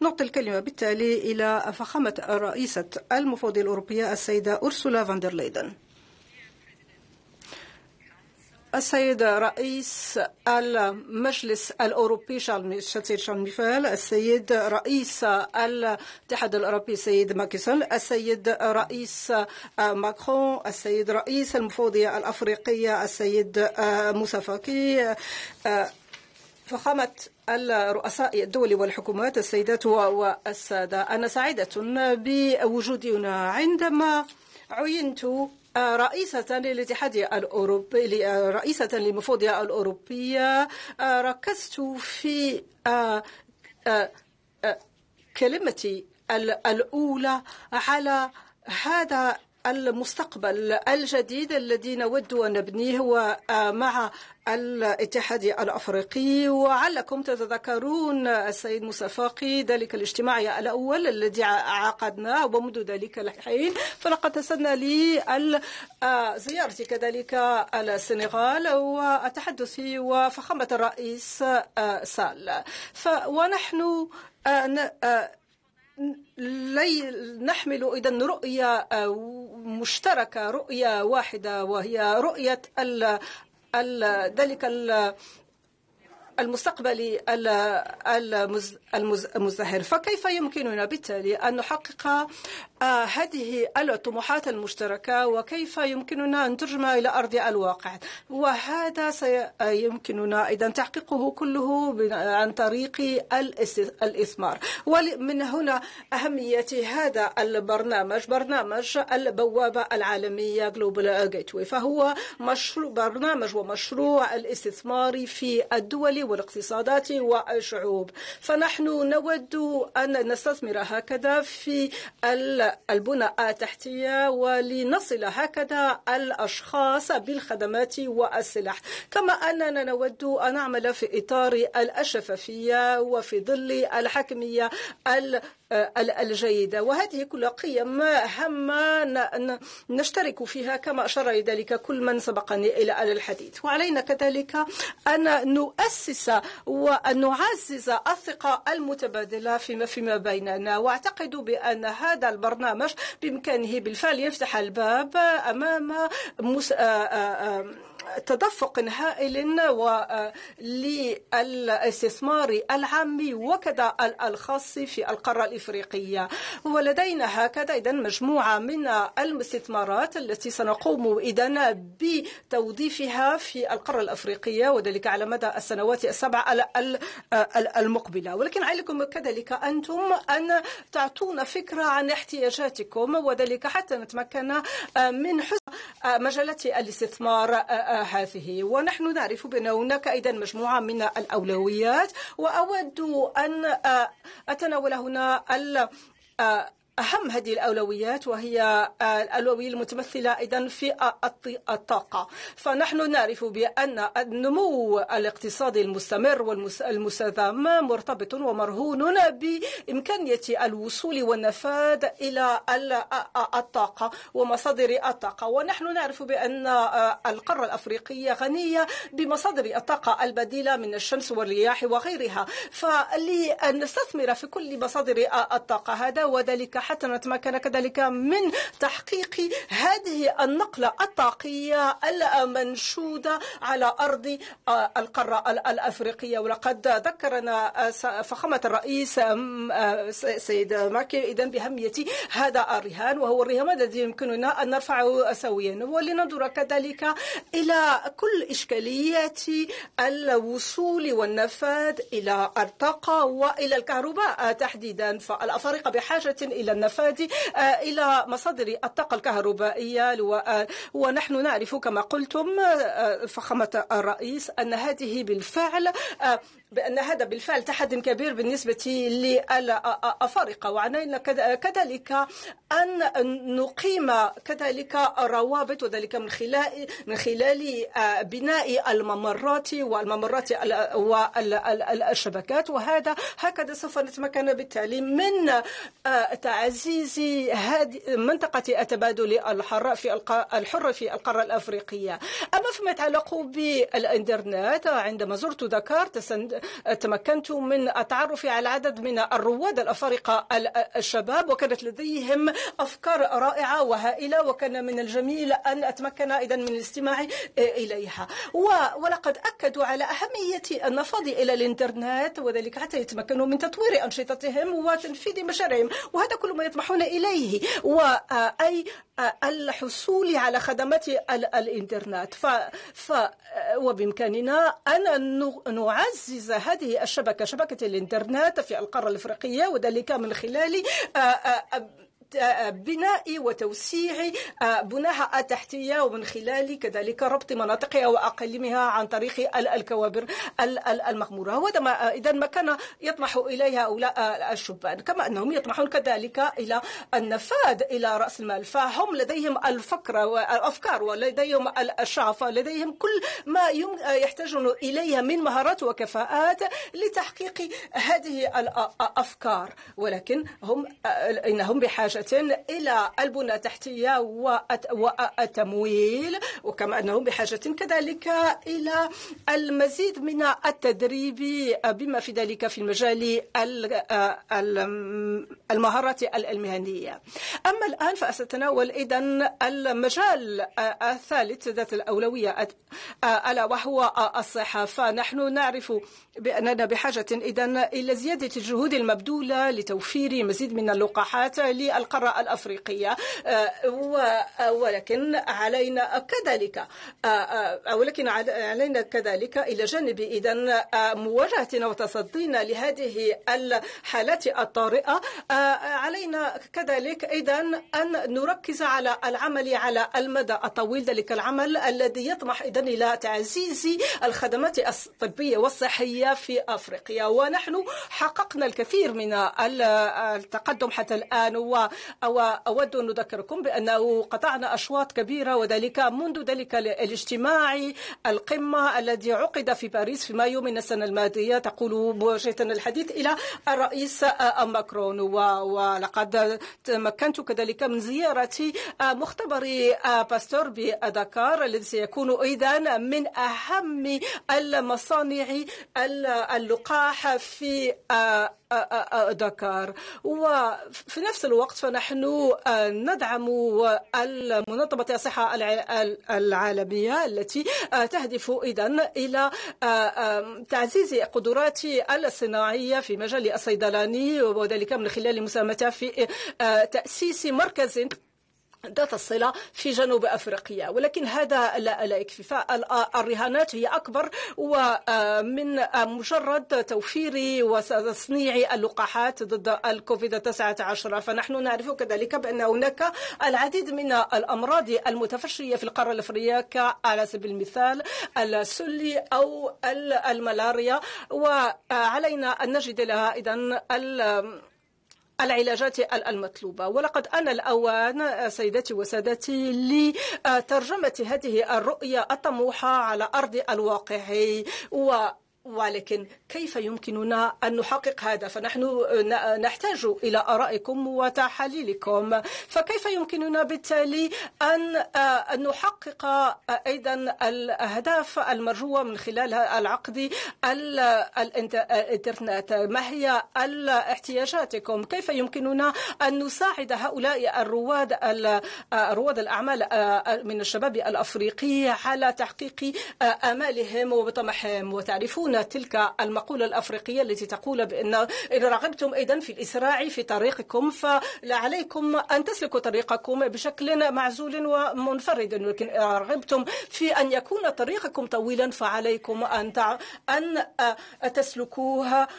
نعطي الكلمة بالتالي إلى فخامة رئيسة المفوضية الأوروبية السيدة أرسولا فاندر ليدن السيد رئيس المجلس الأوروبي السيد شارل ميفال السيد رئيس الاتحاد الأوروبي السيد ماكيسون السيد رئيس ماكرون السيد رئيس المفوضية الأفريقية السيد موسى فاكي فخامة الرؤساء الدولي والحكومات السيدات والسادة أنا سعيدة بوجودنا عندما عينت رئيسة للاتحاد الأوروبي رئيسة للمفوضية الأوروبية آه، ركزت في آه، آه، كلمتي الأولى على هذا المستقبل الجديد الذي نود أن نبنيه آه، مع الاتحاد الأفريقي وعلكم تتذكرون السيد موسى فاقي ذلك الاجتماع الأول الذي عقدناه ومنذ ذلك الحين فلقد تسنى لي آه، زيارتي كذلك السنغال والتحدث وفخامة الرئيس آه، سال ونحن لي نحمل إذا رؤية مشتركة رؤية واحدة وهي رؤية ال ال ذلك ال المستقبلي المزدهر فكيف يمكننا بالتالي أن نحقق آه، هذه الطموحات المشتركة وكيف يمكننا أن ترجمها إلى أرض الواقع وهذا سيمكننا إذا تحقيقه كله عن طريق الإثمار ومن هنا أهمية هذا البرنامج برنامج البوابة العالمية Global Gateway فهو مشروع برنامج ومشروع الاستثمار في الدول والاقتصادات والشعوب فنحن نود أن نستثمر هكذا في البنى التحتية ولنصل هكذا الأشخاص بالخدمات والسلاح كما أننا نود أن نعمل في إطار الشفافية وفي ظل الحكمية آه، الجيدة وهذه كلها قيم هامة نشترك فيها كما أشار ذلك كل من سبقني إلى الحديث وعلينا كذلك أن نؤسس وأن نعزز الثقة المتبادلة فيما فيما بيننا وأعتقد بأن هذا البرنامج بإمكانه بالفعل يفتح الباب أمام مس... آه، آه، تدفق هائل آه، للاستثمار العام وكذا الخاص في القارة الإفريقية ولدينا هكذا إذا مجموعة من المستثمارات التي سنقوم إذا بتوظيفها في القارة الأفريقية وذلك على مدى السنوات السبع آه، المقبلة ولكن عليكم كذلك أنتم أن تعطونا فكرة عن احتياجاتكم وذلك حتى نتمكن آه، من حسن مجالات الاستثمار هذه ونحن نعرف بأن هناك أيضا مجموعة من الأولويات وأود أن آه، أتناول هنا آه، أهم هذه الأولويات وهي آه، الأولوية المتمثلة إذا في آه، الطاقة فنحن نعرف بأن النمو الاقتصادي المستمر والمستدام مرتبط ومرهون بإمكانية الوصول والنفاذ إلى آه، الطاقة ومصادر الطاقة ونحن نعرف بأن القارة الأفريقية غنية بمصادر الطاقة البديلة من الشمس والرياح وغيرها فلنستثمر في كل مصادر الطاقة هذا وذلك حتى حتى نتمكن كذلك من تحقيق هذه النقلة الطاقية المنشودة على أرض آه، القارة الأفريقية ولقد ذكرنا آه، فخامة الرئيس آه، سيد ماكي إذن بأهمية هذا الرهان وهو الرهان الذي يمكننا أن نرفعه سويا ولننظر كذلك إلى كل إشكاليات الوصول والنفاذ إلى الطاقة وإلى الكهرباء تحديدا فالأفارقة بحاجة إلى النفادي آه، إلى مصادر الطاقة الكهربائية ونحن نعرف كما قلتم آه، فخامة الرئيس أن هذه بالفعل آه، بأن هذا بالفعل تحدي كبير بالنسبة للأفارقة وعلينا كذلك أن نقيم كذلك الروابط وذلك من خلال من خلال بناء الممرات والممرات والشبكات وهذا هكذا سوف نتمكن بالتالي من عزيزي هذه منطقة التبادل الحر في الحر في القارة الأفريقية أما فيما يتعلق بالإنترنت عندما زرت دكار تمكنت من التعرف على عدد من الرواد الأفارقة الشباب وكانت لديهم أفكار رائعة وهائلة وكان من الجميل أن أتمكن أيضا من الاستماع إليها ولقد أكدوا على أهمية النفاض إلى الإنترنت وذلك حتى يتمكنوا من تطوير أنشطتهم وتنفيذ مشاريعهم وهذا كل ما يطمحون إليه وأي آه، آه، الحصول على خدمات الإنترنت ف... ف... آه، وبإمكاننا أن نعزز هذه الشبكة شبكة الإنترنت في القارة الإفريقية وذلك من خلال بناء وتوسيع آه، بناها التحتية ومن خلال كذلك ربط مناطقها وأقاليمها عن طريق الكوابر المخمورة وهذا ما آه، إذا ما كان يطمح إليه هؤلاء آه، الشبان كما أنهم يطمحون كذلك إلى النفاذ إلى رأس المال فهم لديهم الفكرة والأفكار ولديهم الشعف لديهم كل ما يحتاجون إليه من مهارات وكفاءات لتحقيق هذه الأفكار ولكن هم إنهم بحاجة إلى البنى التحتية والتمويل وكما أنهم بحاجة كذلك إلى المزيد من التدريب بما في ذلك في المجال آه، المهارات المهنية أما الآن فأستناول إذا المجال آه، الثالث ذات الأولوية آه، ألا وهو الصحة فنحن نعرف بأننا بحاجة إذا إلى زيادة الجهود المبذولة لتوفير مزيد من اللقاحات للقاء القارة الأفريقية آه، آه، ولكن علينا كذلك آه، ولكن علينا كذلك إلى جانب إذا مواجهتنا وتصدينا لهذه الحالات الطارئة علينا كذلك إذا أن نركز على العمل على المدى الطويل ذلك العمل الذي يطمح إذا إلى تعزيز الخدمات الطبية والصحية في أفريقيا ونحن حققنا الكثير من التقدم حتى الآن و وأود أن أذكركم بأنه قطعنا أشواط كبيرة وذلك منذ ذلك الاجتماع القمة الذي عقد في باريس في مايو من السنة الماضية تقول مواجهة الحديث إلى الرئيس ماكرون ولقد تمكنت كذلك من زيارة مختبر باستور بدكار الذي سيكون أيضا من أهم المصانع اللقاح في دكار وفي نفس الوقت فنحن آه، ندعم المنظمة الصحة العالمية التي آه، تهدف إذا إلى آه، تعزيز قدرات الصناعية في مجال الصيدلاني وذلك من خلال مساهمتها في تأسيس مركز ذات الصلة في جنوب أفريقيا ولكن هذا لا, لا يكفي فالرهانات هي أكبر ومن آه، آه، مجرد توفير وتصنيع اللقاحات ضد الكوفيد 19 فنحن نعرف كذلك بأن هناك العديد من الأمراض المتفشية في القارة الأفريقية على سبيل المثال السلي أو الملاريا وعلينا أن نجد لها اذا العلاجات المطلوبة ولقد أنا الأوان سيدتي وسادتي لترجمة هذه الرؤية الطموحة على أرض الواقع و ولكن كيف يمكننا أن نحقق هذا فنحن نحتاج إلى آرائكم وتحاليلكم فكيف يمكننا بالتالي أن آه، نحقق آه، أيضا الأهداف المرجوة من خلال العقد الإنترنت ما هي احتياجاتكم كيف يمكننا أن نساعد هؤلاء الرواد آه، رواد الأعمال من الشباب الأفريقي على تحقيق آمالهم وطمحهم وتعرفون تنسون تلك المقولة الأفريقية التي تقول بأن إن رغبتم أيضا في الإسراع في طريقكم فلا عليكم أن تسلكوا طريقكم بشكل معزول ومنفرد ولكن إن رغبتم في أن يكون طريقكم طويلا فعليكم أن أن تسلكوها